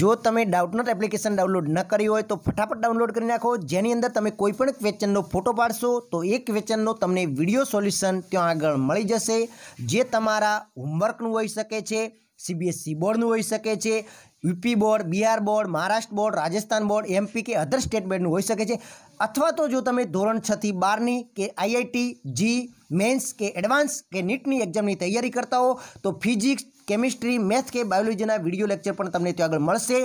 જો તમે ડાઉટનોટ application download ન કરી હોય તો ફટાફટ ડાઉનલોડ કરી નાખો જેની અંદર તમે કોઈ પણ ક્વેશ્ચનનો ફોટો પાડશો તો એ ક્વેશ્ચનનો તમને વિડીયો સોલ્યુશન ત્યાં આગળ મળી જશે જે તમારા હોમવર્કનું હોઈ શકે છે સીબીએસસી બોર્ડનું હોઈ શકે છે UP board Bihar board Maharashtra board Rajasthan board MP કે અધર સ્ટેટ બોર્ડનું હોઈ શકે છે અથવા તો જો તમે ધોરણ છથી બારની કે આઈઆઈટી જી મેન્સ કે એડવાન્સ કે નીટની એક્ઝામની તૈયારી કરતા હો તો ફિઝિક્સ કેમિસ્ટ્રી મેથ કે બાયોલોજીના વિડીયો લેક્ચર પણ તમને ત્યાં આગળ મળશે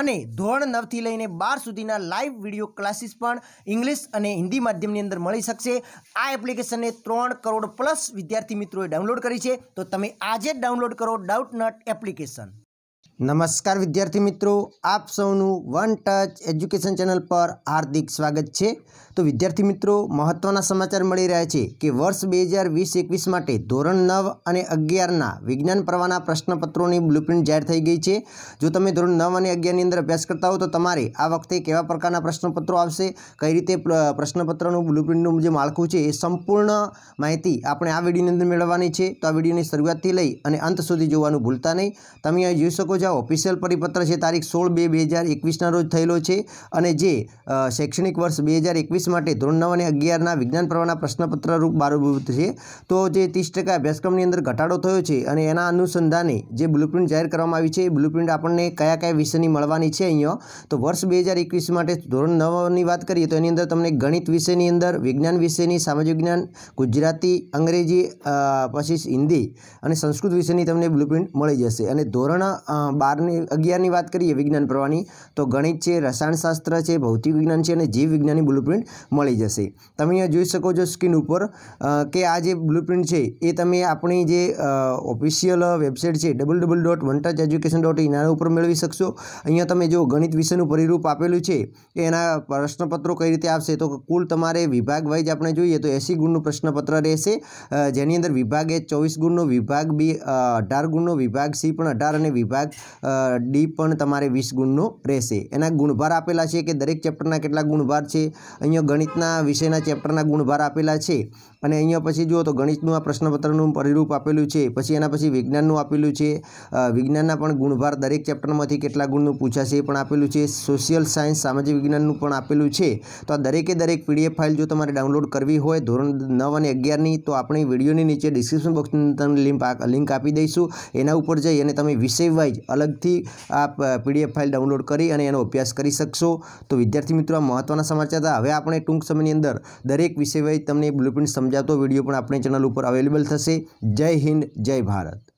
અને ધોરણ નવથી લઈને બાર સુધીના લાઈવ વિડીયો ક્લાસીસ પણ ઇંગ્લિશ અને હિન્દી માધ્યમની અંદર મળી શકશે આ એપ્લિકેશનને ત્રણ કરોડ પ્લસ વિદ્યાર્થી મિત્રોએ ડાઉનલોડ કરી છે તો તમે આજે જ ડાઉનલોડ કરો ડાઉટ નટ એપ્લિકેશન નમસ્કાર વિદ્યાર્થી મિત્રો આપ સૌનું વન ટચ એજ્યુકેશન ચેનલ પર હાર્દિક સ્વાગત છે તો વિદ્યાર્થી મિત્રો મહત્ત્વના સમાચાર મળી રહ્યા છે કે વર્ષ બે હજાર વીસ એકવીસ માટે ધોરણ નવ અને અગિયારના વિજ્ઞાન પ્રવાહના પ્રશ્નપત્રોની બ્લુપ્રિન્ટ જાહેર થઈ ગઈ છે જો તમે ધોરણ નવ અને અગિયારની અંદર અભ્યાસ કરતા હો તો તમારે આ વખતે કેવા પ્રકારના પ્રશ્નપત્રો આવશે કઈ રીતે પ્રશ્નપત્રનું બ્લુપ્રિન્ટનું જે માળખું છે એ સંપૂર્ણ માહિતી આપણે આ વિડીયોની અંદર મેળવવાની છે તો આ વિડીયોની શરૂઆતથી લઈ અને અંત સુધી જોવાનું ભૂલતા નહીં તમે અહીં જોઈ શકો છો પરીક્ષા ઓફિશિયલ પરિપત્ર છે તારીખ સોળ બે બે હજાર એકવીસના રોજ થયેલો છે અને જે શૈક્ષણિક વર્ષ બે હજાર એકવીસ માટે ધોરણ નવ અને અગિયારના વિજ્ઞાન પ્રવાહના પ્રશ્નપત્ર રૂપ બારભૂત છે તો જે ત્રીસ ટકા અભ્યાસક્રમની અંદર ઘટાડો થયો છે અને એના અનુસંધાને જે બ્લુપ્રિન્ટ જાહેર કરવામાં આવી છે એ બ્લુપ્રિન્ટ આપણને કયા કયા વિષયની મળવાની છે અહીંયા તો વર્ષ બે હજાર એકવીસ માટે ધોરણ નવની વાત કરીએ તો એની અંદર તમને ગણિત વિષયની અંદર વિજ્ઞાન વિષયની સામાજિક વિજ્ઞાન ગુજરાતી અંગ્રેજી પછી હિન્દી અને સંસ્કૃત વિષયની તમને બ્લુપ્રિન્ટ મળી જશે અને ધોરણ બારની અગિયારની વાત કરીએ વિજ્ઞાન પ્રવાહની તો ગણિત છે રસાયણશાસ્ત્ર છે ભૌતિક વિજ્ઞાન છે અને જીવ વિજ્ઞાનની બ્લુપ્રિન્ટ મળી જશે તમે અહીંયા જોઈ શકો છો સ્ક્રીન ઉપર કે આ જે બ્લુપ્રિન્ટ છે એ તમે આપણી જે ઓફિશિયલ વેબસાઇટ છે double double dot one touch education dot in ઉપર મેળવી શકશો અહીંયા તમે જો ગણિત વિષયનું પરિરૂપ આપેલું છે કે એના પ્રશ્નપત્રો કઈ રીતે આવશે તો કુલ તમારે વિભાગ વાઇઝ આપણે જોઈએ તો એસી ગુણનું પ્રશ્નપત્ર રહેશે જેની અંદર વિભાગ એ ચોવીસ ગુણનો વિભાગ બી અઢાર ગુણનો વિભાગ સી પણ અઢાર અને વિભાગ ડી પણ તમારે વીસ ગુણનો રહેશે એના ગુણભાર આપેલા છે કે દરેક ચેપ્ટરના કેટલા ગુણભાર છે અહીંયા ગણિતના વિષયના ચેપ્ટરના ગુણભાર આપેલા છે અને અહીંયા પછી જુઓ તો ગણિતનું આ પ્રશ્નપત્રનું પરિરૂપ આપેલું છે પછી એના પછી વિજ્ઞાનનું આપેલું છે વિજ્ઞાનના પણ ગુણભાર દરેક ચેપ્ટરમાંથી કેટલા ગુણનું પૂછાશે એ પણ આપેલું છે સોશિયલ સાયન્સ સામાજિક વિજ્ઞાનનું પણ આપેલું છે તો આ દરેકે દરેક પીડીએફ ફાઇલ જો તમારે ડાઉનલોડ કરવી હોય ધોરણ નવ અને અગિયારની તો આપણે વિડીયોની નીચે ડિસ્ક્રિપ્શન બોક્સની તમને લિંક લિંક આપી દઈશું એના ઉપર જઈ અને તમે વિષય વાઇઝ અલગથી આ પીડીએફ ફાઇલ ડાઉનલોડ કરી અને એનો અભ્યાસ કરી શકશો તો વિદ્યાર્થી મિત્રો આ મહત્ત્વના સમાચાર હતા હવે આપણે ટૂંક સમયની અંદર દરેક વિષય તમને બ્લુપ્રિન્ટ સમજાતો વિડીયો પણ આપણી ચેનલ ઉપર અવેલેબલ થશે જય હિન્દ જય ભારત